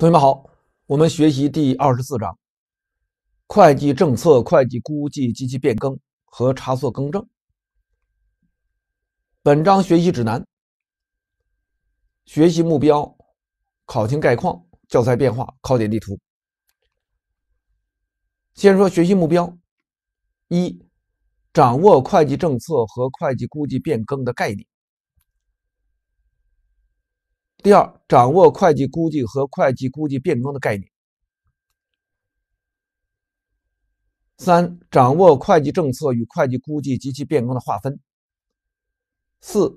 同学们好，我们学习第二十四章《会计政策、会计估计及其变更和差错更正》。本章学习指南、学习目标、考情概况、教材变化、考点地图。先说学习目标：一、掌握会计政策和会计估计变更的概念。第二，掌握会计估计和会计估计变更的概念。三，掌握会计政策与会计估计及其变更的划分。四，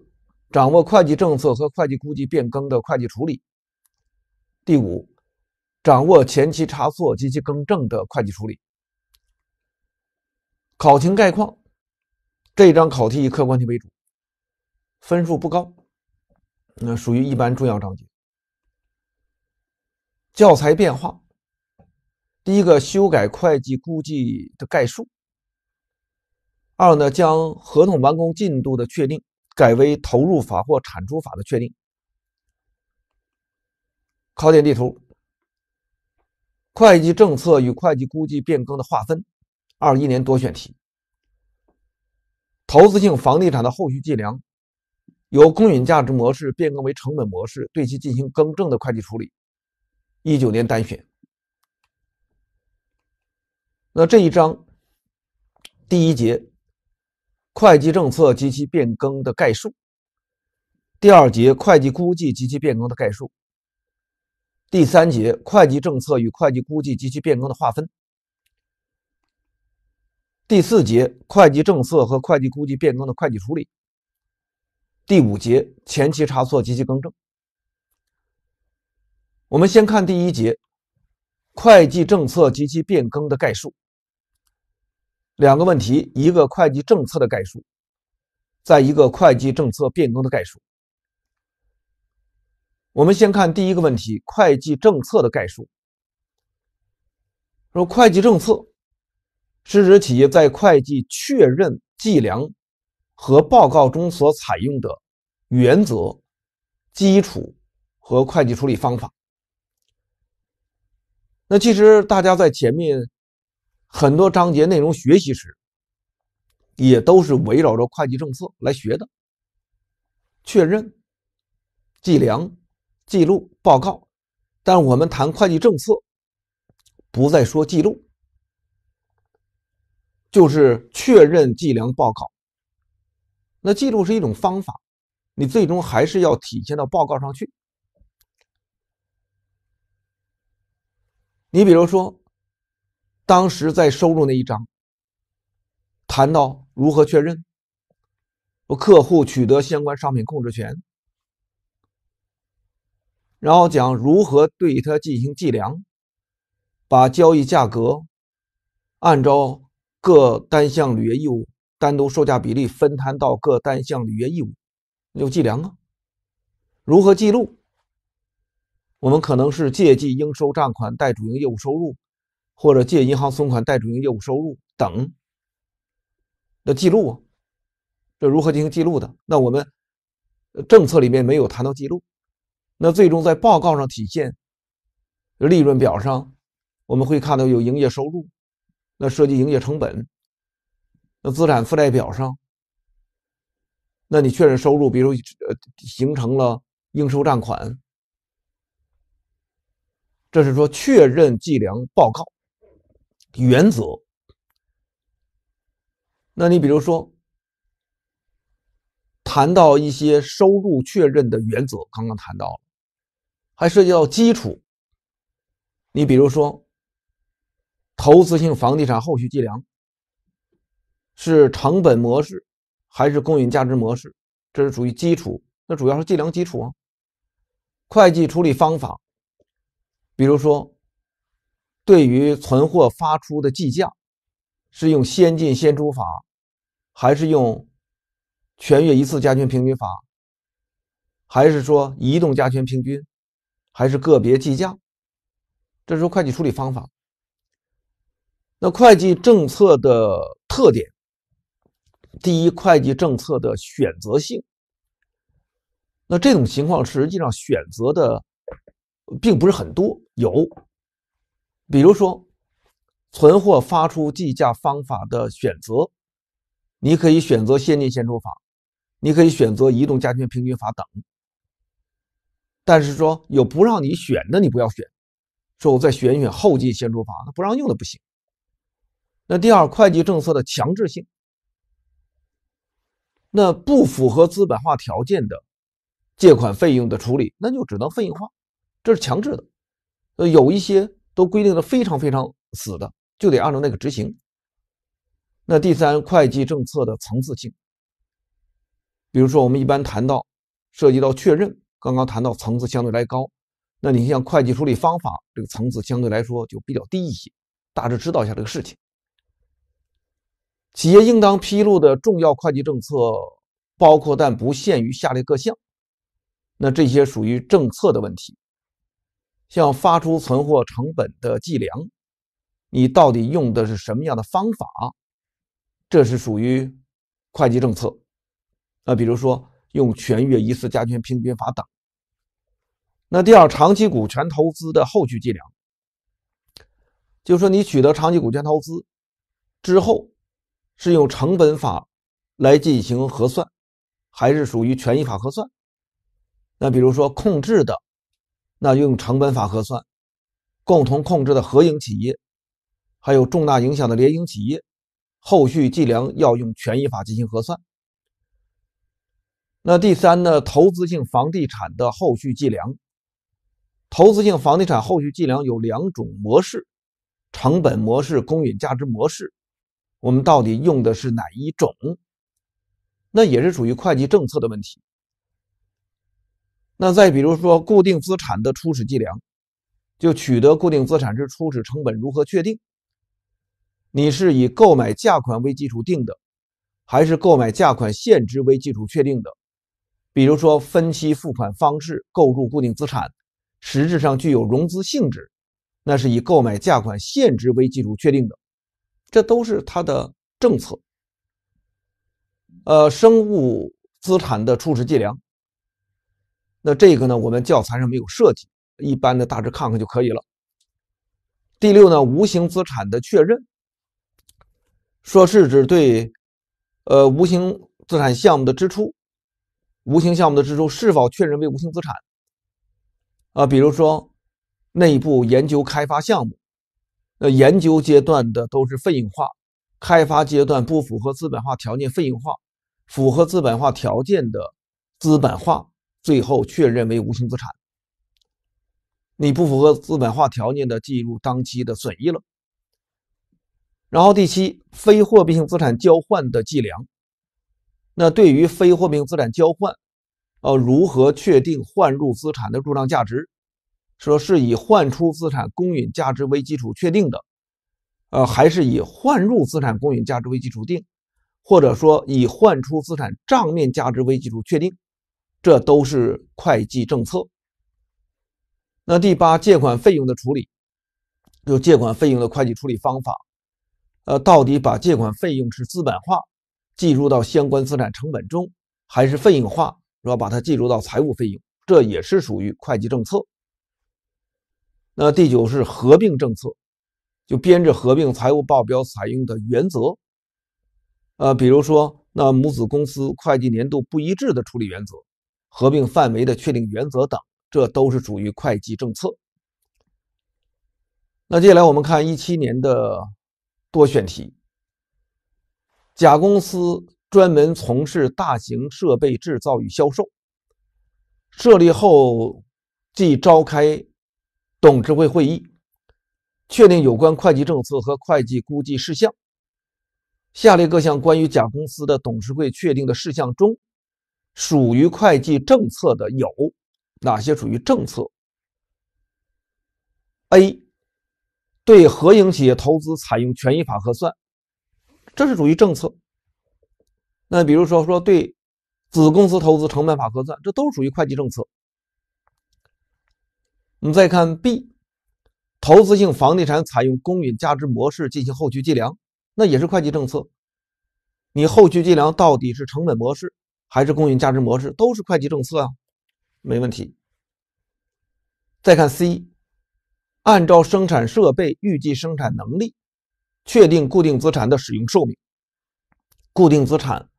掌握会计政策和会计估计变更的会计处理。第五，掌握前期查错及其更正的会计处理。考情概况：这一章考题以客观题为主，分数不高。那属于一般重要章节。教材变化：第一个修改会计估计的概述；二呢，将合同完工进度的确定改为投入法或产出法的确定。考点地图：会计政策与会计估计变更的划分。二一年多选题：投资性房地产的后续计量。由公允价值模式变更为成本模式，对其进行更正的会计处理。一九年单选。那这一章第一节会计政策及其变更的概述，第二节会计估计及其变更的概述，第三节会计政策与会计估计及其变更的划分，第四节会计政策和会计估计变更的会计处理。第五节前期差错及其更正。我们先看第一节会计政策及其变更的概述。两个问题：一个会计政策的概述，在一个会计政策变更的概述。我们先看第一个问题，会计政策的概述。说会计政策是指企业在会计确认、计量。和报告中所采用的原则、基础和会计处理方法。那其实大家在前面很多章节内容学习时，也都是围绕着会计政策来学的，确认、计量、记录、报告。但我们谈会计政策，不再说记录，就是确认、计量、报告。那记录是一种方法，你最终还是要体现到报告上去。你比如说，当时在收入那一章谈到如何确认，客户取得相关商品控制权，然后讲如何对它进行计量，把交易价格按照各单项履约义务。单独售价比例分摊到各单项履约义务，有计量啊？如何记录？我们可能是借记应收账款贷主营业务收入，或者借银行存款贷主营业务收入等的记录啊？这如何进行记录的？那我们政策里面没有谈到记录，那最终在报告上体现利润表上，我们会看到有营业收入，那涉及营业成本。那资产负债表上，那你确认收入，比如呃形成了应收账款，这是说确认计量报告原则。那你比如说谈到一些收入确认的原则，刚刚谈到了，还涉及到基础。你比如说投资性房地产后续计量。是成本模式还是公允价值模式？这是属于基础，那主要是计量基础啊。会计处理方法，比如说，对于存货发出的计价，是用先进先出法，还是用全月一次加权平均法，还是说移动加权平均，还是个别计价？这是会计处理方法。那会计政策的特点。第一，会计政策的选择性。那这种情况实际上选择的并不是很多，有，比如说存货发出计价方法的选择，你可以选择先进先出法，你可以选择移动加权平均法等。但是说有不让你选的，你不要选。说我再选选后进先出法，那不让用的不行。那第二，会计政策的强制性。那不符合资本化条件的借款费用的处理，那就只能费用化，这是强制的。呃，有一些都规定的非常非常死的，就得按照那个执行。那第三，会计政策的层次性。比如说，我们一般谈到涉及到确认，刚刚谈到层次相对来高，那你像会计处理方法这个层次相对来说就比较低一些，大致知道一下这个事情。企业应当披露的重要会计政策，包括但不限于下列各项。那这些属于政策的问题，像发出存货成本的计量，你到底用的是什么样的方法？这是属于会计政策。那比如说用权月一次加权平均法等。那第二，长期股权投资的后续计量，就是说你取得长期股权投资之后。是用成本法来进行核算，还是属于权益法核算？那比如说控制的，那用成本法核算；共同控制的合营企业，还有重大影响的联营企业，后续计量要用权益法进行核算。那第三呢，投资性房地产的后续计量，投资性房地产后续计量有两种模式：成本模式、公允价值模式。我们到底用的是哪一种？那也是属于会计政策的问题。那再比如说，固定资产的初始计量，就取得固定资产之初始成本如何确定？你是以购买价款为基础定的，还是购买价款现值为基础确定的？比如说分期付款方式购入固定资产，实质上具有融资性质，那是以购买价款现值为基础确定的。这都是它的政策。呃，生物资产的初始计量，那这个呢，我们教材上没有涉及，一般的大致看看就可以了。第六呢，无形资产的确认，说是指对呃无形资产项目的支出，无形项目的支出是否确认为无形资产？啊，比如说内部研究开发项目。那研究阶段的都是费用化，开发阶段不符合资本化条件费用化，符合资本化条件的资本化，最后确认为无形资产。你不符合资本化条件的计入当期的损益了。然后第七，非货币性资产交换的计量，那对于非货币性资产交换，呃，如何确定换入资产的入账价值？说是以换出资产公允价值为基础确定的，呃，还是以换入资产公允价值为基础定，或者说以换出资产账面价值为基础确定，这都是会计政策。那第八，借款费用的处理，就借款费用的会计处理方法，呃，到底把借款费用是资本化，计入到相关资产成本中，还是费用化，是吧？把它计入到财务费用，这也是属于会计政策。那第九是合并政策，就编制合并财务报表采用的原则，呃，比如说那母子公司会计年度不一致的处理原则、合并范围的确定原则等，这都是属于会计政策。那接下来我们看一七年的多选题。甲公司专门从事大型设备制造与销售，设立后即召开。董事会会议确定有关会计政策和会计估计事项。下列各项关于甲公司的董事会确定的事项中，属于会计政策的有哪些？属于政策？A 对合营企业投资采用权益法核算，这是属于政策。那比如说说对子公司投资成本法核算，这都属于会计政策。我们再看 B，投资性房地产采用公允价值模式进行后续计量，那也是会计政策。你后续计量到底是成本模式还是公允价值模式，都是会计政策啊，没问题。再看 C，按照生产设备预计生产能力确定固定资产的使用寿命，固定资产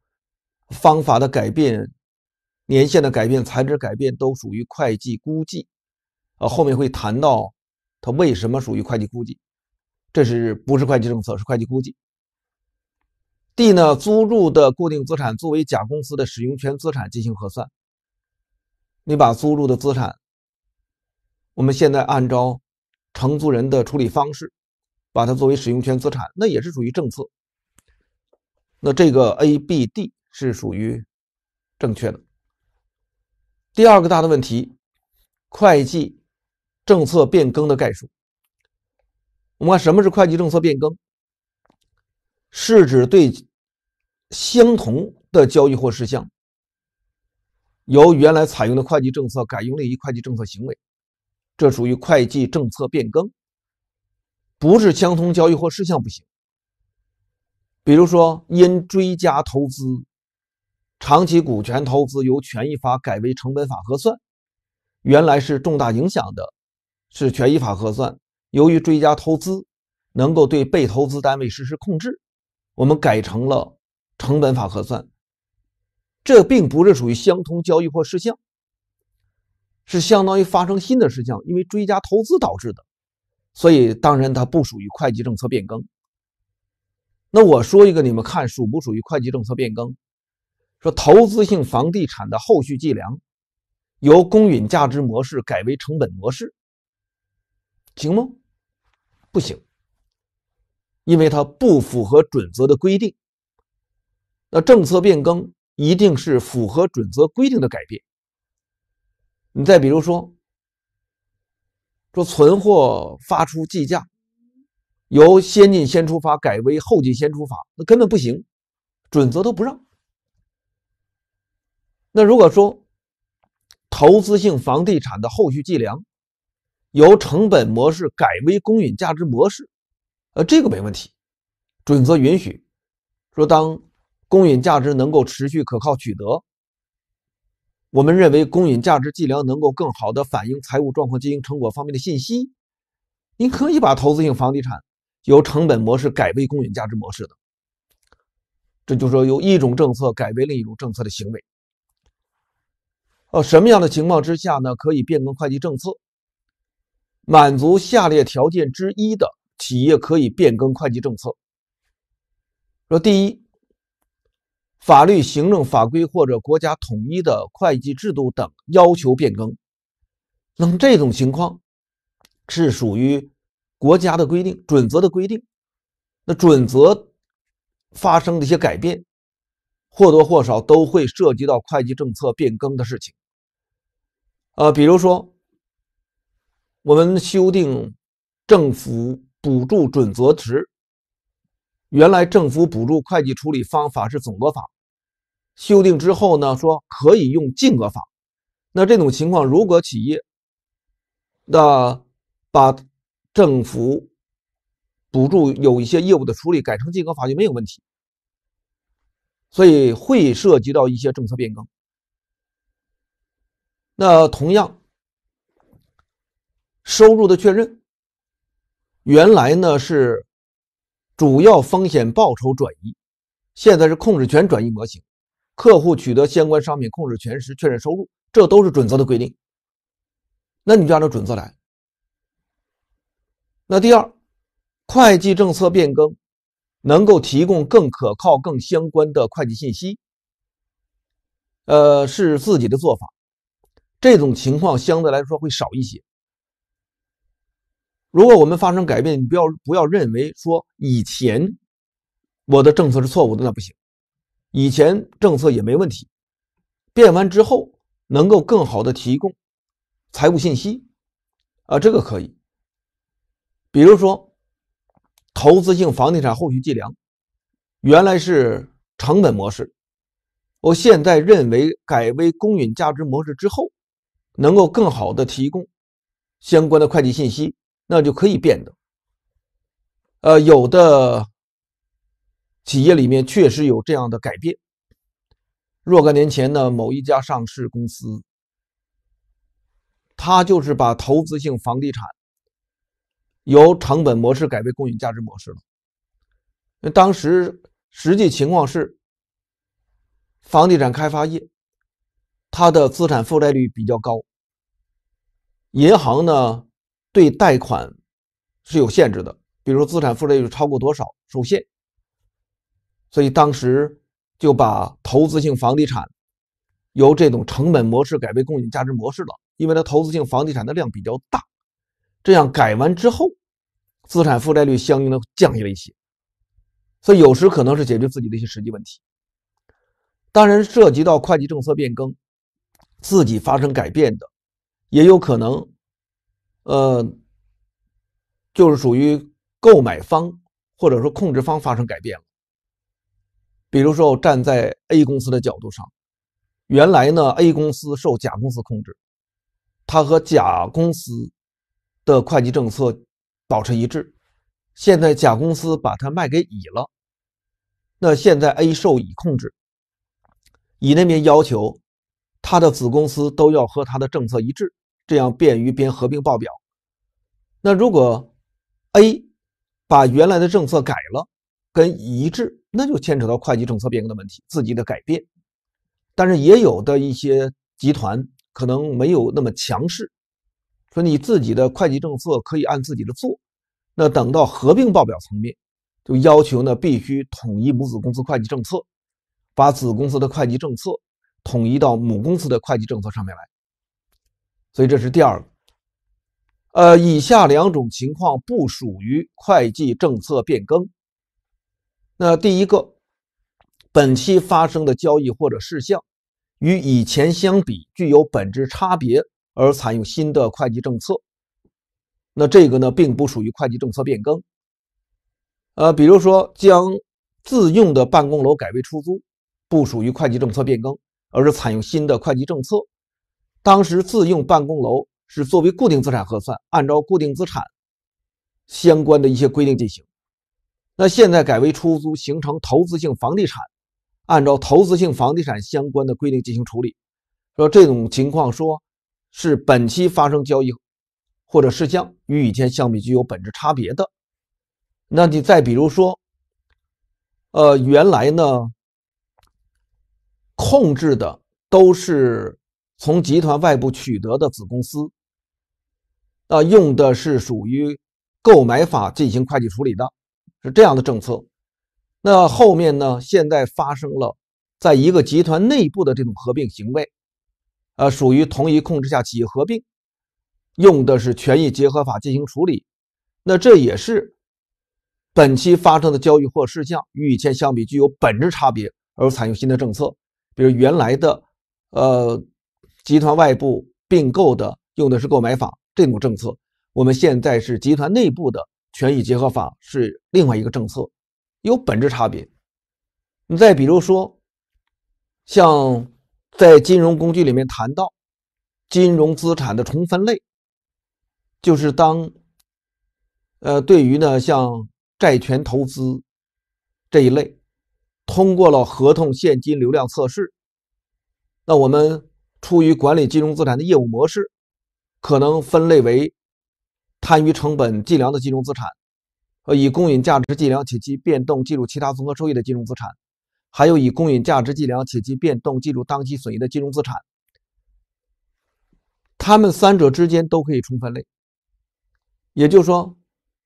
方法的改变、年限的改变、材质改变都属于会计估计。啊，后面会谈到它为什么属于会计估计，这是不是会计政策？是会计估计。D 呢，租入的固定资产作为甲公司的使用权资产进行核算。你把租入的资产，我们现在按照承租人的处理方式，把它作为使用权资产，那也是属于政策。那这个 A、B、D 是属于正确的。第二个大的问题，会计。政策变更的概述。我们看什么是会计政策变更，是指对相同的交易或事项，由原来采用的会计政策改用另一会计政策行为，这属于会计政策变更。不是相同交易或事项不行。比如说，因追加投资，长期股权投资由权益法改为成本法核算，原来是重大影响的。是权益法核算，由于追加投资能够对被投资单位实施控制，我们改成了成本法核算。这并不是属于相同交易或事项，是相当于发生新的事项，因为追加投资导致的，所以当然它不属于会计政策变更。那我说一个，你们看属不属于会计政策变更？说投资性房地产的后续计量由公允价值模式改为成本模式。行吗？不行，因为它不符合准则的规定。那政策变更一定是符合准则规定的改变。你再比如说，说存货发出计价由先进先出法改为后进先出法，那根本不行，准则都不让。那如果说投资性房地产的后续计量，由成本模式改为公允价值模式，呃，这个没问题，准则允许。说当公允价值能够持续可靠取得，我们认为公允价值计量能够更好的反映财务状况、经营成果方面的信息。你可以把投资性房地产由成本模式改为公允价值模式的，这就是说由一种政策改为另一种政策的行为。呃，什么样的情况之下呢？可以变更会计政策？满足下列条件之一的企业可以变更会计政策。说第一，法律、行政法规或者国家统一的会计制度等要求变更。那么这种情况是属于国家的规定、准则的规定。那准则发生的一些改变，或多或少都会涉及到会计政策变更的事情。呃，比如说。我们修订政府补助准则时，原来政府补助会计处理方法是总额法，修订之后呢，说可以用净额法。那这种情况，如果企业的把政府补助有一些业务的处理改成净额法，就没有问题。所以会涉及到一些政策变更。那同样。收入的确认，原来呢是主要风险报酬转移，现在是控制权转移模型，客户取得相关商品控制权时确认收入，这都是准则的规定。那你就按照准则来。那第二，会计政策变更能够提供更可靠、更相关的会计信息，呃，是自己的做法，这种情况相对来说会少一些。如果我们发生改变，你不要不要认为说以前我的政策是错误的，那不行。以前政策也没问题，变完之后能够更好的提供财务信息啊，这个可以。比如说，投资性房地产后续计量原来是成本模式，我现在认为改为公允价值模式之后，能够更好的提供相关的会计信息。那就可以变的，呃，有的企业里面确实有这样的改变。若干年前呢，某一家上市公司，他就是把投资性房地产由成本模式改为公允价值模式了。那当时实际情况是，房地产开发业它的资产负债率比较高，银行呢？对贷款是有限制的，比如资产负债率超过多少受限。所以当时就把投资性房地产由这种成本模式改为供给价值模式了，因为它投资性房地产的量比较大。这样改完之后，资产负债率相应的降下了一些。所以有时可能是解决自己的一些实际问题。当然涉及到会计政策变更，自己发生改变的，也有可能。呃，就是属于购买方或者说控制方发生改变了。比如说，站在 A 公司的角度上，原来呢，A 公司受甲公司控制，它和甲公司的会计政策保持一致。现在甲公司把它卖给乙了，那现在 A 受乙控制，乙那边要求他的子公司都要和他的政策一致。这样便于编合并报表。那如果 A 把原来的政策改了跟一致，那就牵扯到会计政策变更的问题，自己的改变。但是也有的一些集团可能没有那么强势，说你自己的会计政策可以按自己的做。那等到合并报表层面，就要求呢必须统一母子公司会计政策，把子公司的会计政策统一到母公司的会计政策上面来。所以这是第二个，呃，以下两种情况不属于会计政策变更。那第一个，本期发生的交易或者事项与以前相比具有本质差别，而采用新的会计政策，那这个呢并不属于会计政策变更。呃，比如说将自用的办公楼改为出租，不属于会计政策变更，而是采用新的会计政策。当时自用办公楼是作为固定资产核算，按照固定资产相关的一些规定进行。那现在改为出租，形成投资性房地产，按照投资性房地产相关的规定进行处理。说这种情况，说，是本期发生交易或者事项与以前相比具有本质差别的。那你再比如说，呃，原来呢，控制的都是。从集团外部取得的子公司，啊，用的是属于购买法进行会计处理的，是这样的政策。那后面呢？现在发生了在一个集团内部的这种合并行为，呃，属于同一控制下企业合并，用的是权益结合法进行处理。那这也是本期发生的交易或事项与以前相比具有本质差别而采用新的政策，比如原来的，呃。集团外部并购的用的是购买法这种政策，我们现在是集团内部的权益结合法是另外一个政策，有本质差别。你再比如说，像在金融工具里面谈到金融资产的重分类，就是当呃对于呢像债权投资这一类，通过了合同现金流量测试，那我们。出于管理金融资产的业务模式，可能分类为摊余成本计量的金融资产，呃，以公允价值计量且其变动计入其他综合收益的金融资产，还有以公允价值计量且其变动计入当期损益的金融资产。它们三者之间都可以重分类，也就是说，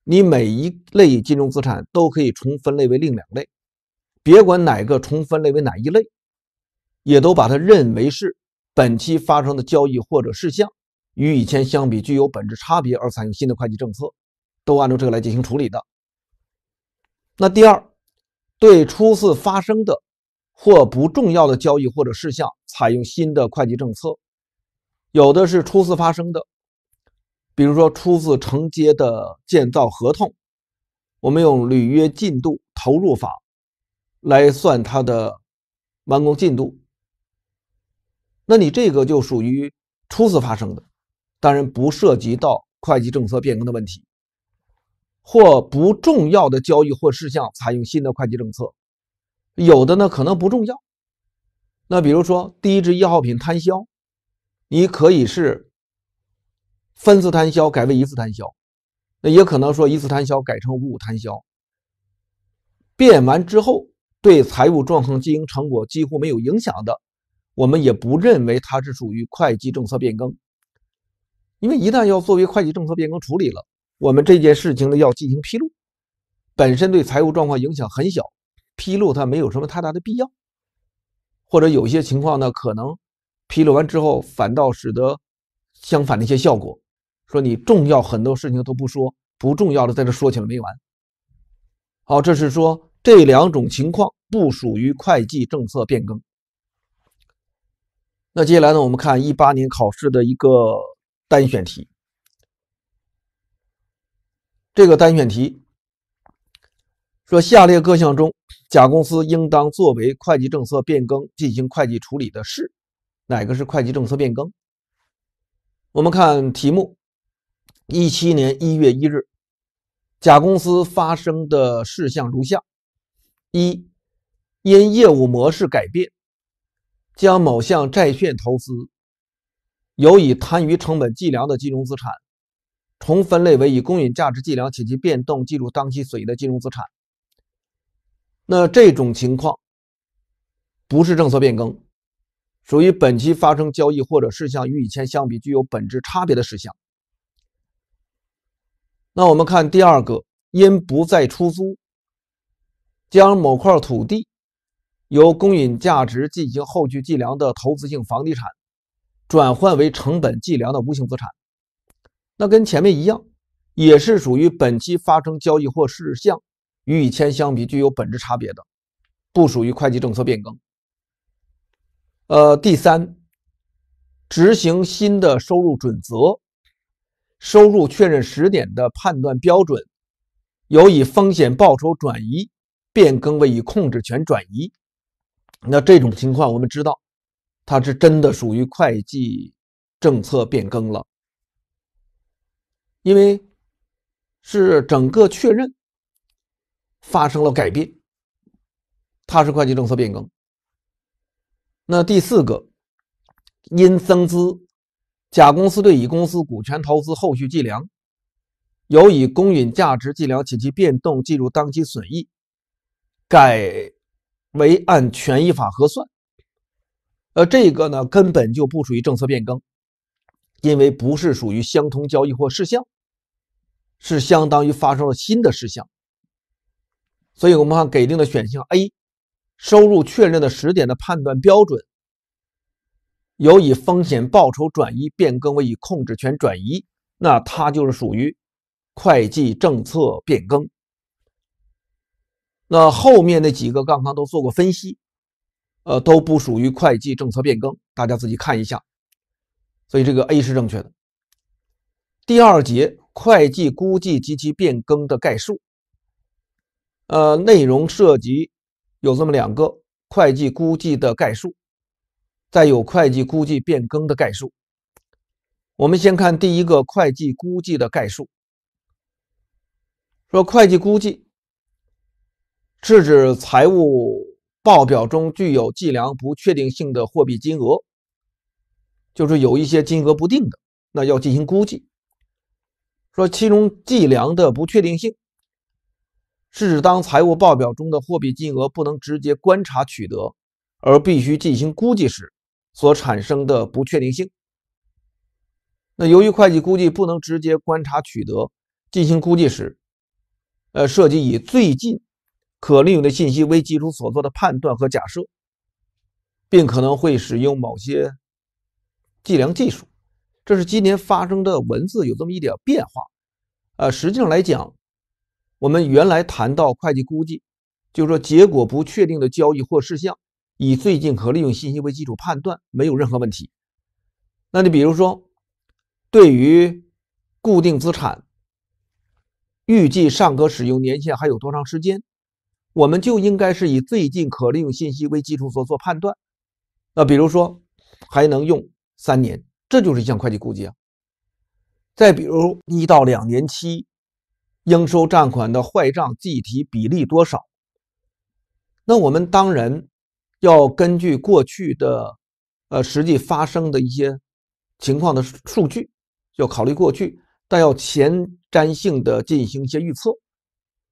你每一类金融资产都可以重分类为另两类，别管哪个重分类为哪一类，也都把它认为是。本期发生的交易或者事项与以前相比具有本质差别而采用新的会计政策，都按照这个来进行处理的。那第二，对初次发生的或不重要的交易或者事项采用新的会计政策，有的是初次发生的，比如说初次承接的建造合同，我们用履约进度投入法来算它的完工进度。那你这个就属于初次发生的，当然不涉及到会计政策变更的问题，或不重要的交易或事项采用新的会计政策，有的呢可能不重要。那比如说第一支一号品摊销，你可以是分次摊销改为一次摊销，那也可能说一次摊销改成五五摊销。变完之后对财务状况、经营成果几乎没有影响的。我们也不认为它是属于会计政策变更，因为一旦要作为会计政策变更处理了，我们这件事情呢要进行披露，本身对财务状况影响很小，披露它没有什么太大的必要。或者有些情况呢，可能披露完之后反倒使得相反的一些效果，说你重要很多事情都不说，不重要的在这说起来没完。好，这是说这两种情况不属于会计政策变更。那接下来呢？我们看一八年考试的一个单选题。这个单选题说：下列各项中，甲公司应当作为会计政策变更进行会计处理的是哪个是会计政策变更？我们看题目：一七年一月一日，甲公司发生的事项如下：一，因业务模式改变。将某项债券投资由以摊余成本计量的金融资产重分类为以公允价值计量且其变动计入当期损益的金融资产，那这种情况不是政策变更，属于本期发生交易或者事项与以前相比具有本质差别的事项。那我们看第二个，因不再出租，将某块土地。由公允价值进行后续计量的投资性房地产，转换为成本计量的无形资产，那跟前面一样，也是属于本期发生交易或事项，与以前相比具有本质差别的，不属于会计政策变更。呃，第三，执行新的收入准则，收入确认时点的判断标准，由以风险报酬转移变更为以控制权转移。那这种情况，我们知道，它是真的属于会计政策变更了，因为是整个确认发生了改变，它是会计政策变更。那第四个，因增资，甲公司对乙公司股权投资后续计量由以公允价值计量及其变动计入当期损益，改。为按权益法核算，呃，这个呢根本就不属于政策变更，因为不是属于相同交易或事项，是相当于发生了新的事项。所以我们看给定的选项 A，收入确认的时点的判断标准由以风险报酬转移变更为以控制权转移，那它就是属于会计政策变更。那后面那几个杠杠都做过分析，呃，都不属于会计政策变更，大家自己看一下。所以这个 A 是正确的。第二节会计估计及其变更的概述，呃，内容涉及有这么两个：会计估计的概述，再有会计估计变更的概述。我们先看第一个会计估计的概述，说会计估计。是指财务报表中具有计量不确定性的货币金额，就是有一些金额不定的，那要进行估计。说其中计量的不确定性，是指当财务报表中的货币金额不能直接观察取得，而必须进行估计时所产生的不确定性。那由于会计估计不能直接观察取得，进行估计时，呃，涉及以最近可利用的信息为基础所做的判断和假设，并可能会使用某些计量技术。这是今年发生的文字有这么一点变化。呃，实际上来讲，我们原来谈到会计估计，就是说结果不确定的交易或事项，以最近可利用信息为基础判断，没有任何问题。那你比如说，对于固定资产预计尚可使用年限还有多长时间？我们就应该是以最近可利用信息为基础所做判断，那比如说还能用三年，这就是一项会计估计啊。再比如一到两年期应收账款的坏账计提比例多少？那我们当然要根据过去的呃实际发生的一些情况的数据，要考虑过去，但要前瞻性的进行一些预测。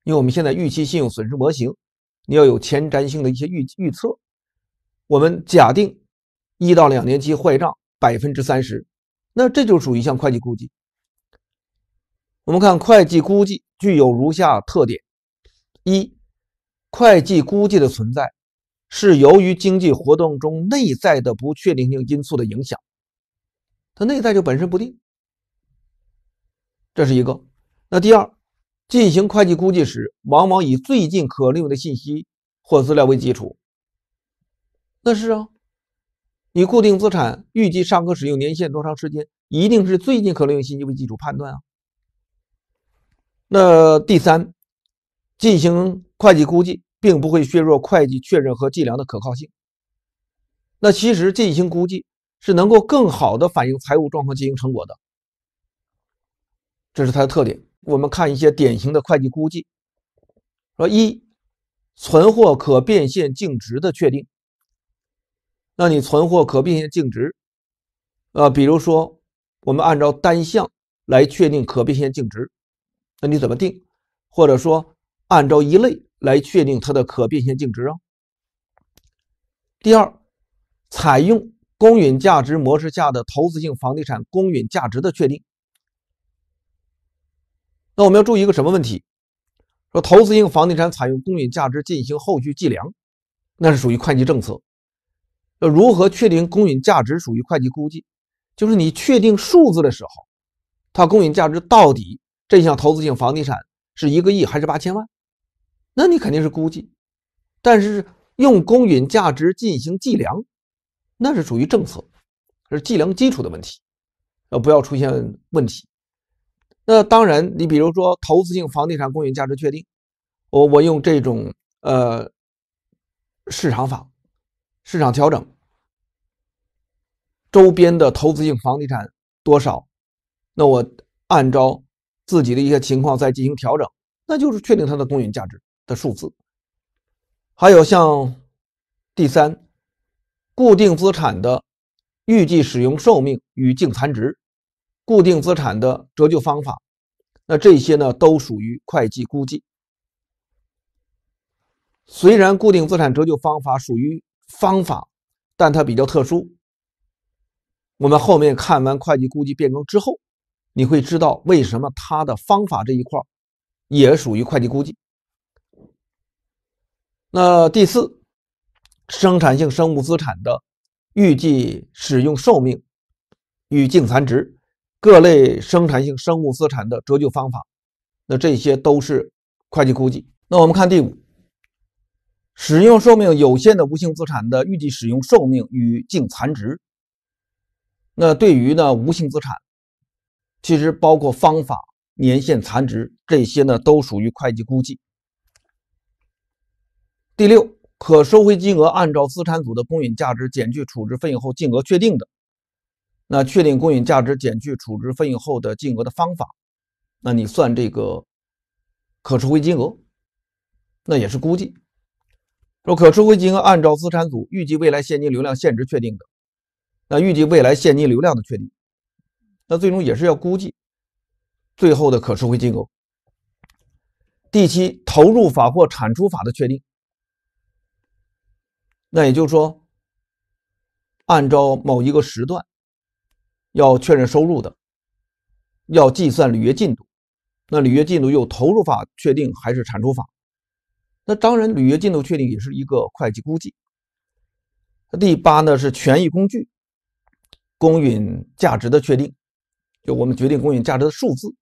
因为我们现在预期信用损失模型，你要有前瞻性的一些预预测。我们假定一到两年期坏账百分之三十，那这就属于一项会计估计。我们看会计估计具有如下特点：一，会计估计的存在是由于经济活动中内在的不确定性因素的影响，它内在就本身不定，这是一个。那第二。进行会计估计时，往往以最近可利用的信息或资料为基础。那是啊，你固定资产预计尚可使用年限多长时间，一定是最近可利用信息为基础判断啊。那第三，进行会计估计并不会削弱会计确认和计量的可靠性。那其实进行估计是能够更好地反映财务状况、经营成果的，这是它的特点。我们看一些典型的会计估计，说一，存货可变现净值的确定。那你存货可变现净值，呃，比如说我们按照单项来确定可变现净值，那你怎么定？或者说按照一类来确定它的可变现净值啊？第二，采用公允价值模式下的投资性房地产公允价值的确定。那我们要注意一个什么问题？说投资性房地产采用公允价值进行后续计量，那是属于会计政策。那如何确定公允价值？属于会计估计，就是你确定数字的时候，它公允价值到底这项投资性房地产是一个亿还是八千万？那你肯定是估计，但是用公允价值进行计量，那是属于政策，是计量基础的问题，呃，不要出现问题？那当然，你比如说投资性房地产公允价值确定，我我用这种呃市场法，市场调整，周边的投资性房地产多少，那我按照自己的一些情况再进行调整，那就是确定它的公允价值的数字。还有像第三，固定资产的预计使用寿命与净残值。固定资产的折旧方法，那这些呢都属于会计估计。虽然固定资产折旧方法属于方法，但它比较特殊。我们后面看完会计估计变更之后，你会知道为什么它的方法这一块也属于会计估计。那第四，生产性生物资产的预计使用寿命与净残值。各类生产性生物资产的折旧方法，那这些都是会计估计。那我们看第五，使用寿命有限的无形资产的预计使用寿命与净残值。那对于呢无形资产，其实包括方法、年限、残值这些呢，都属于会计估计。第六，可收回金额按照资产组的公允价值减去处置费用后净额确定的。那确定公允价值减去处置费用后的净额的方法，那你算这个可收回金额，那也是估计。说可收回金额按照资产组预计未来现金流量现值确定的，那预计未来现金流量的确定，那最终也是要估计最后的可收回金额。第七，投入法或产出法的确定，那也就是说，按照某一个时段。要确认收入的，要计算履约进度，那履约进度用投入法确定还是产出法？那当然，履约进度确定也是一个会计估计。第八呢是权益工具公允价值的确定，就我们决定公允价值的数字，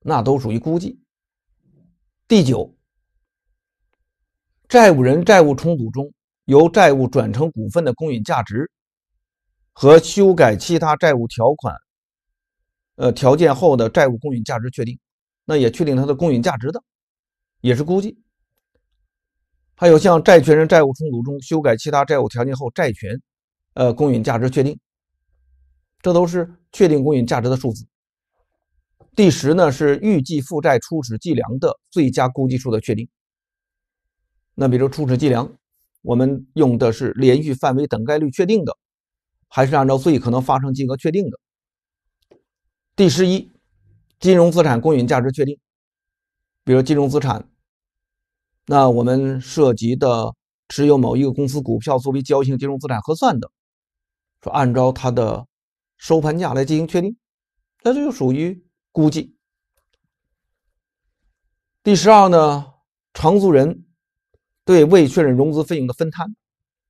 那都属于估计。第九，债务人债务重组中由债务转成股份的公允价值。和修改其他债务条款，呃条件后的债务公允价值确定，那也确定它的公允价值的，也是估计。还有像债权人债务重组中修改其他债务条件后债权，呃公允价值确定，这都是确定公允价值的数字。第十呢是预计负债初始计量的最佳估计数的确定。那比如初始计量，我们用的是连续范围等概率确定的。还是按照最可能发生金额确定的。第十一，金融资产公允价值确定，比如金融资产，那我们涉及的持有某一个公司股票作为交易性金融资产核算的，说按照它的收盘价来进行确定，那这就属于估计。第十二呢，承租人对未确认融资费用的分摊，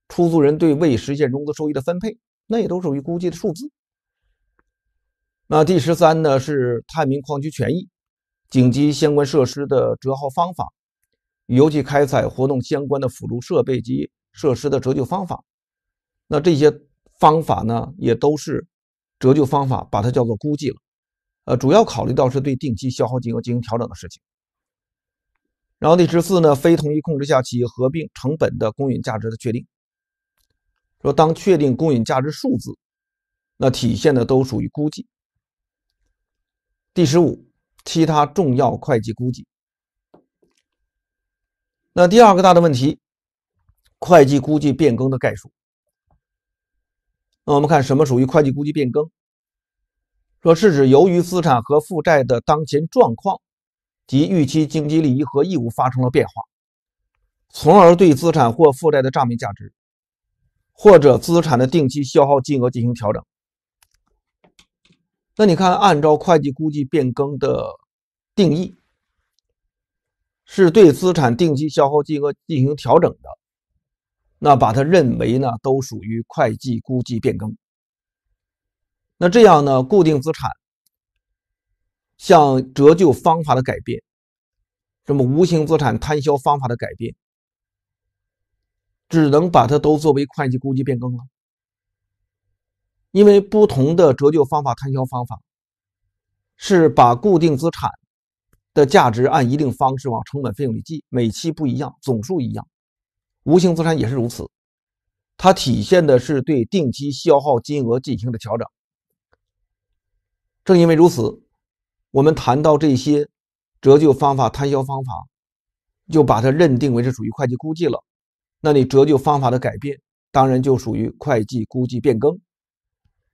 出租人对未实现融资收益的分配。那也都属于估计的数字。那第十三呢是探明矿区权益、紧急相关设施的折耗方法，油气开采活动相关的辅助设备及设施的折旧方法。那这些方法呢，也都是折旧方法，把它叫做估计了。呃，主要考虑到是对定期消耗金额进行调整的事情。然后第十四呢，非同一控制下企业合并成本的公允价值的确定。说，当确定公允价值数字，那体现的都属于估计。第十五，其他重要会计估计。那第二个大的问题，会计估计变更的概述。那我们看什么属于会计估计变更？说是指由于资产和负债的当前状况及预期经济利益和义务发生了变化，从而对资产或负债的账面价值。或者资产的定期消耗金额进行调整。那你看，按照会计估计变更的定义，是对资产定期消耗金额进行调整的。那把它认为呢，都属于会计估计变更。那这样呢，固定资产像折旧方法的改变，什么无形资产摊销方法的改变。只能把它都作为会计估计变更了，因为不同的折旧方法、摊销方法，是把固定资产的价值按一定方式往成本费用里记，每期不一样，总数一样。无形资产也是如此，它体现的是对定期消耗金额进行的调整。正因为如此，我们谈到这些折旧方法、摊销方法，就把它认定为是属于会计估计了。那你折旧方法的改变，当然就属于会计估计变更。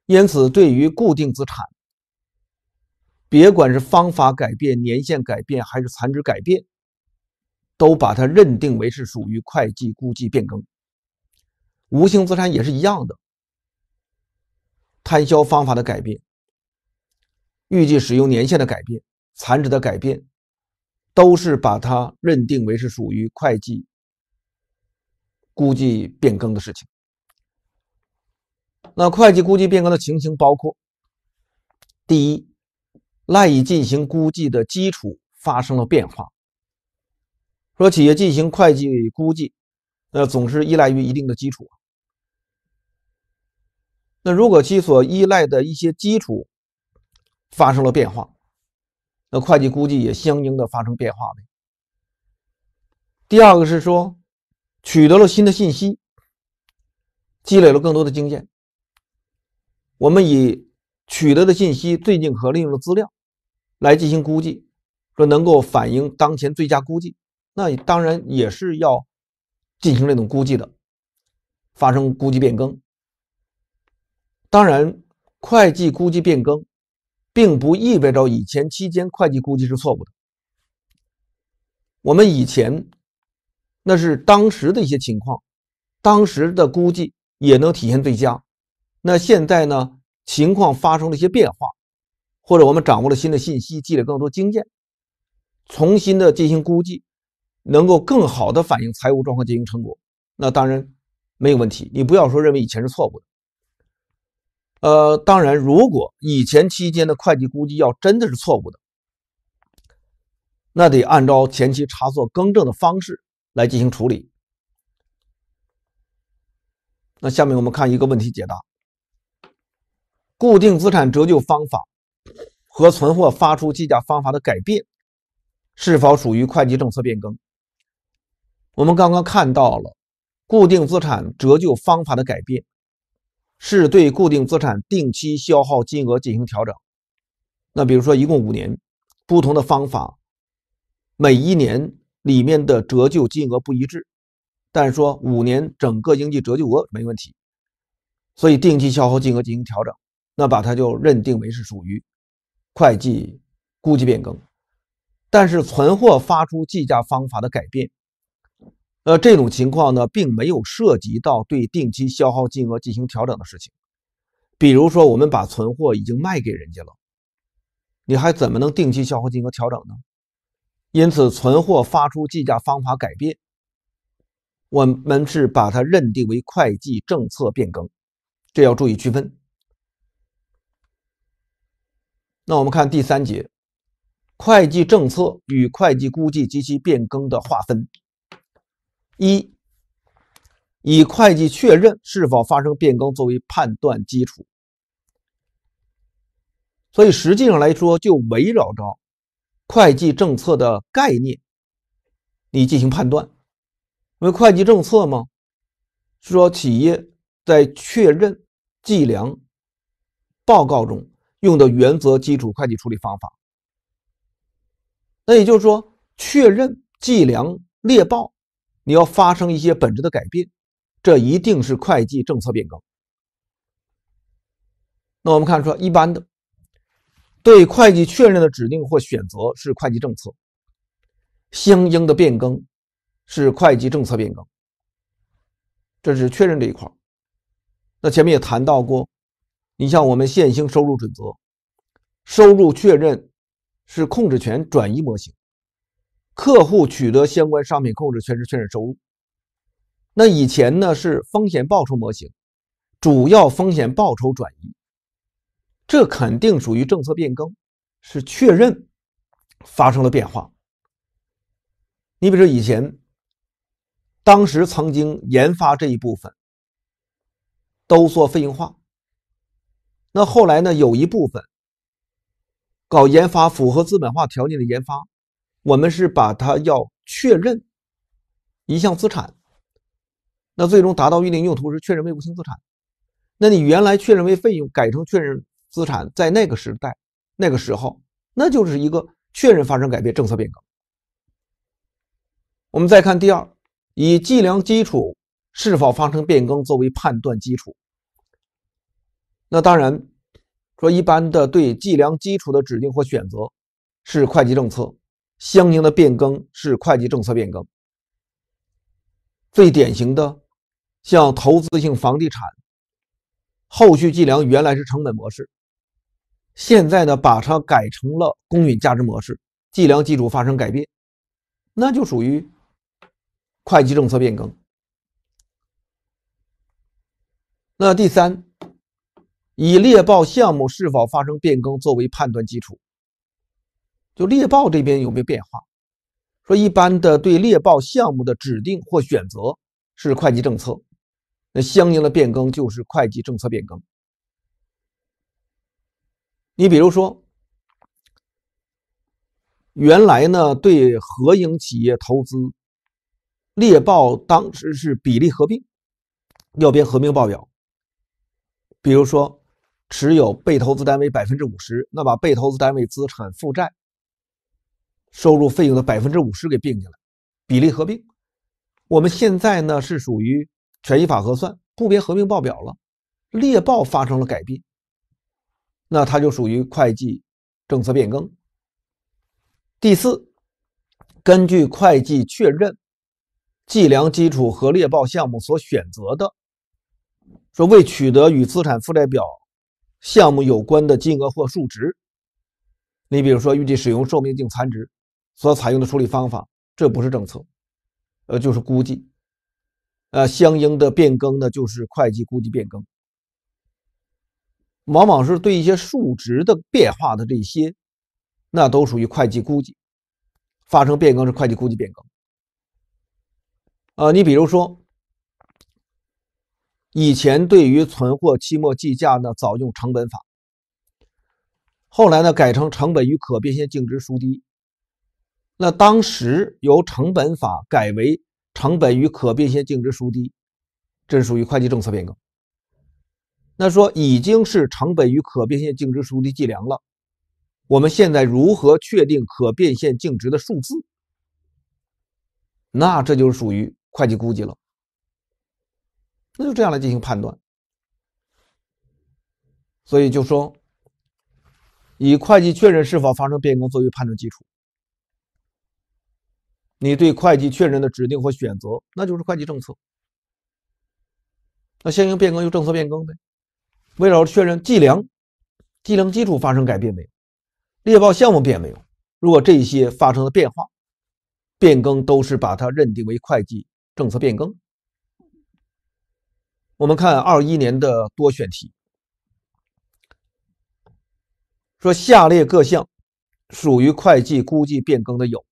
因此，对于固定资产，别管是方法改变、年限改变还是残值改变，都把它认定为是属于会计估计变更。无形资产也是一样的，摊销方法的改变、预计使用年限的改变、残值的改变，都是把它认定为是属于会计。估计变更的事情，那会计估计变更的情形包括：第一，赖以进行估计的基础发生了变化。说企业进行会计估计，那总是依赖于一定的基础。那如果其所依赖的一些基础发生了变化，那会计估计也相应的发生变化呗。第二个是说。取得了新的信息，积累了更多的经验。我们以取得的信息、最近可利用的资料来进行估计，说能够反映当前最佳估计。那当然也是要进行这种估计的。发生估计变更，当然，会计估计变更并不意味着以前期间会计估计是错误的。我们以前。那是当时的一些情况，当时的估计也能体现最佳。那现在呢？情况发生了一些变化，或者我们掌握了新的信息，积累更多经验，重新的进行估计，能够更好的反映财务状况经营成果。那当然没有问题。你不要说认为以前是错误的。呃，当然，如果以前期间的会计估计要真的是错误的，那得按照前期查错更正的方式。来进行处理。那下面我们看一个问题解答：固定资产折旧方法和存货发出计价方法的改变是否属于会计政策变更？我们刚刚看到了固定资产折旧方法的改变是对固定资产定期消耗金额进行调整。那比如说，一共五年，不同的方法，每一年。里面的折旧金额不一致，但是说五年整个应计折旧额没问题，所以定期消耗金额进行调整，那把它就认定为是属于会计估计变更。但是存货发出计价方法的改变，呃，这种情况呢，并没有涉及到对定期消耗金额进行调整的事情。比如说，我们把存货已经卖给人家了，你还怎么能定期消耗金额调整呢？因此，存货发出计价方法改变，我们是把它认定为会计政策变更，这要注意区分。那我们看第三节，会计政策与会计估计及其变更的划分。一，以会计确认是否发生变更作为判断基础。所以，实际上来说，就围绕着。会计政策的概念，你进行判断，因为会计政策嘛，是说企业在确认、计量、报告中用的原则、基础会计处理方法。那也就是说，确认、计量、列报，你要发生一些本质的改变，这一定是会计政策变更。那我们看说一般的。对会计确认的指定或选择是会计政策，相应的变更是会计政策变更。这是确认这一块那前面也谈到过，你像我们现行收入准则，收入确认是控制权转移模型，客户取得相关商品控制权是确认收入。那以前呢是风险报酬模型，主要风险报酬转移。这肯定属于政策变更，是确认发生了变化。你比如说以前，当时曾经研发这一部分都做费用化。那后来呢，有一部分搞研发符合资本化条件的研发，我们是把它要确认一项资产。那最终达到预定用途时确认为无形资产。那你原来确认为费用，改成确认。资产在那个时代、那个时候，那就是一个确认发生改变、政策变更。我们再看第二，以计量基础是否发生变更作为判断基础。那当然说，一般的对计量基础的指定或选择是会计政策，相应的变更是会计政策变更。最典型的，像投资性房地产后续计量原来是成本模式。现在呢，把它改成了公允价值模式，计量基础发生改变，那就属于会计政策变更。那第三，以猎豹项目是否发生变更作为判断基础，就猎豹这边有没有变化？说一般的对猎豹项目的指定或选择是会计政策，那相应的变更就是会计政策变更。你比如说，原来呢对合营企业投资，猎豹当时是比例合并，要编合并报表。比如说持有被投资单位百分之五十，那把被投资单位资产负债、收入费用的百分之五十给并进来，比例合并。我们现在呢是属于权益法核算，不编合并报表了，猎豹发生了改变。那它就属于会计政策变更。第四，根据会计确认、计量基础和列报项目所选择的，说未取得与资产负债表项目有关的金额或数值，你比如说预计使用寿命净残值所采用的处理方法，这不是政策，呃，就是估计，呃，相应的变更呢就是会计估计变更。往往是对一些数值的变化的这些，那都属于会计估计，发生变更是会计估计变更。啊，你比如说，以前对于存货期末计价呢，早用成本法，后来呢改成成本与可变现净值孰低，那当时由成本法改为成本与可变现净值孰低，这属于会计政策变更。那说已经是成本与可变现净值孰低计量了，我们现在如何确定可变现净值的数字？那这就是属于会计估计了。那就这样来进行判断。所以就说，以会计确认是否发生变更作为判断基础。你对会计确认的指定和选择，那就是会计政策。那相应变更就政策变更呗。围绕确认、计量、计量基础发生改变没有？猎豹项目变没有？如果这些发生的变化、变更，都是把它认定为会计政策变更。我们看二一年的多选题，说下列各项属于会计估计变更的有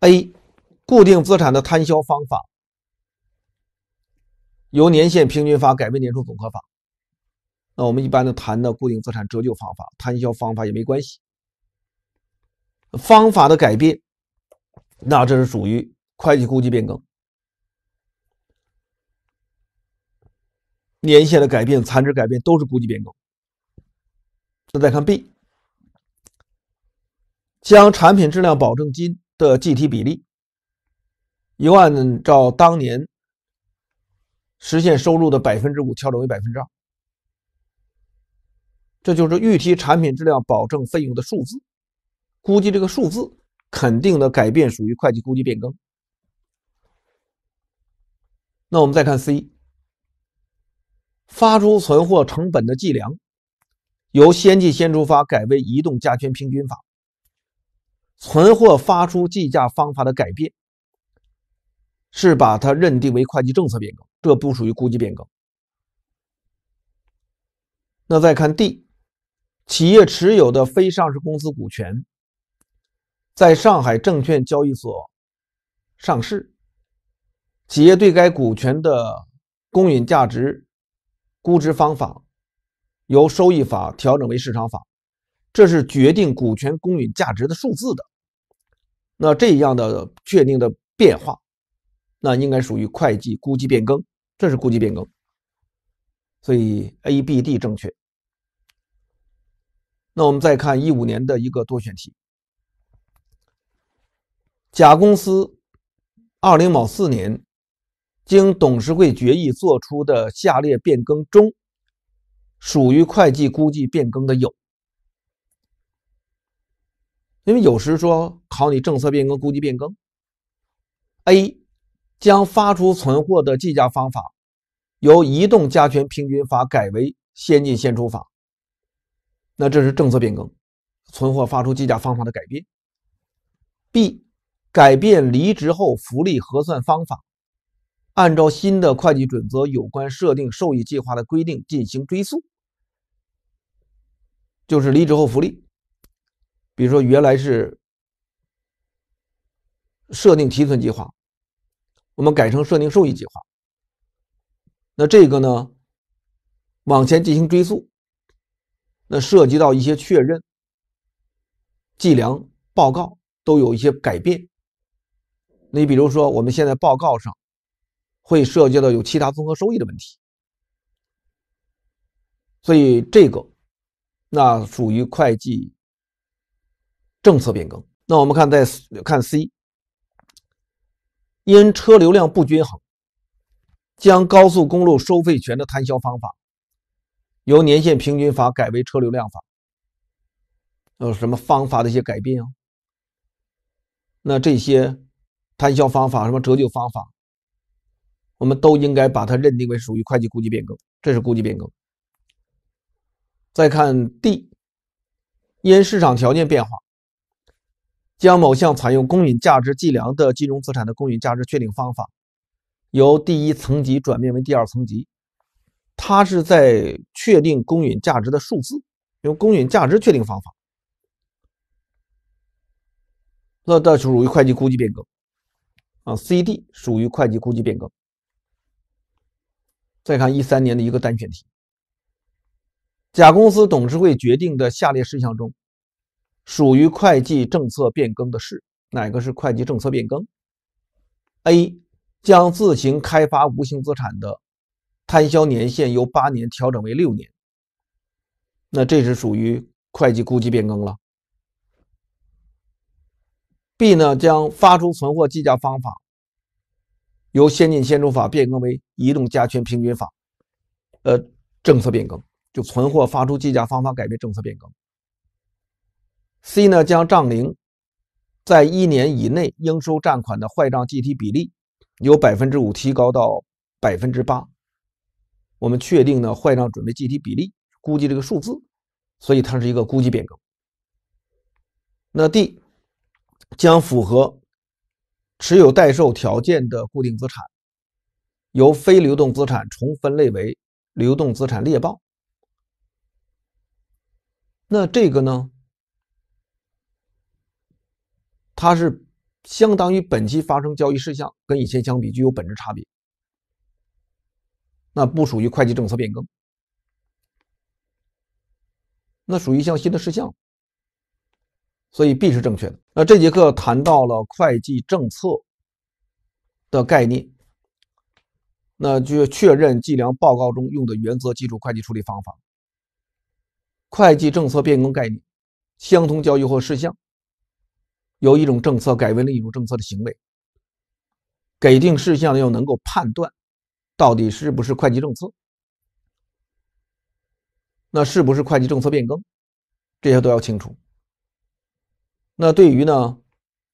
：A、固定资产的摊销方法。由年限平均法改为年数总和法，那我们一般的谈的固定资产折旧方法、摊销方法也没关系。方法的改变，那这是属于会计估计变更。年限的改变、残值改变都是估计变更。那再看 B，将产品质量保证金的计提比例由按照当年。实现收入的百分之五调整为百分之二，这就是预期产品质量保证费用的数字。估计这个数字肯定的改变属于会计估计变更。那我们再看 C，发出存货成本的计量由先进先出发改为移动加权平均法，存货发出计价方法的改变。是把它认定为会计政策变更，这不属于估计变更。那再看 D，企业持有的非上市公司股权在上海证券交易所上市，企业对该股权的公允价值估值方法由收益法调整为市场法，这是决定股权公允价值的数字的。那这样的确定的变化。那应该属于会计估计变更，这是估计变更，所以 A、B、D 正确。那我们再看一五年的一个多选题：甲公司二零某四年经董事会决议作出的下列变更中，属于会计估计变更的有。因为有时说考你政策变更、估计变更，A。将发出存货的计价方法由移动加权平均法改为先进先出法，那这是政策变更，存货发出计价方法的改变。B，改变离职后福利核算方法，按照新的会计准则有关设定受益计划的规定进行追溯，就是离职后福利，比如说原来是设定提存计划。我们改成设定受益计划，那这个呢？往前进行追溯，那涉及到一些确认、计量、报告都有一些改变。你比如说，我们现在报告上会涉及到有其他综合收益的问题，所以这个那属于会计政策变更。那我们看在看 C。因车流量不均衡，将高速公路收费权的摊销方法由年限平均法改为车流量法，有什么方法的一些改变啊？那这些摊销方法，什么折旧方法，我们都应该把它认定为属于会计估计变更，这是估计变更。再看 D，因市场条件变化。将某项采用公允价值计量的金融资产的公允价值确定方法，由第一层级转变为第二层级，它是在确定公允价值的数字，用公允价值确定方法，那这就属于会计估计变更，啊，C、D 属于会计估计变更。再看一三年的一个单选题，甲公司董事会决定的下列事项中。属于会计政策变更的是哪个是会计政策变更？A 将自行开发无形资产的摊销年限由八年调整为六年，那这是属于会计估计变更了。B 呢，将发出存货计价方法由先进先出法变更为移动加权平均法，呃，政策变更就存货发出计价方法改变，政策变更。C 呢，将账龄在一年以内应收账款的坏账计提比例由百分之五提高到百分之八。我们确定呢坏账准备计提比例估计这个数字，所以它是一个估计变更。那 D 将符合持有待售条件的固定资产由非流动资产重分类为流动资产列报。那这个呢？它是相当于本期发生交易事项，跟以前相比具有本质差别，那不属于会计政策变更，那属于一项新的事项，所以 B 是正确的。那这节课谈到了会计政策的概念，那就确认、计量、报告中用的原则、基础会计处理方法、会计政策变更概念、相同交易或事项。由一种政策改为另一种政策的行为，给定事项要能够判断，到底是不是会计政策，那是不是会计政策变更，这些都要清楚。那对于呢，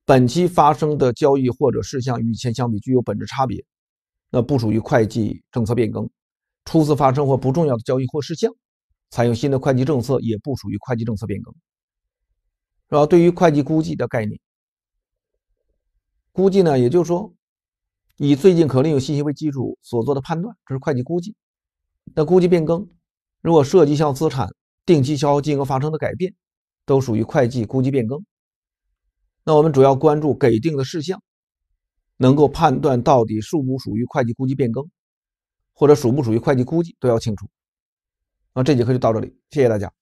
本期发生的交易或者事项与以前相比具有本质差别，那不属于会计政策变更。初次发生或不重要的交易或事项，采用新的会计政策也不属于会计政策变更。是吧？对于会计估计的概念，估计呢，也就是说，以最近可利用信息为基础所做的判断，这是会计估计。那估计变更，如果涉及向资产定期消耗金额发生的改变，都属于会计估计变更。那我们主要关注给定的事项，能够判断到底属不属于会计估计变更，或者属不属于会计估计都要清楚。那这节课就到这里，谢谢大家。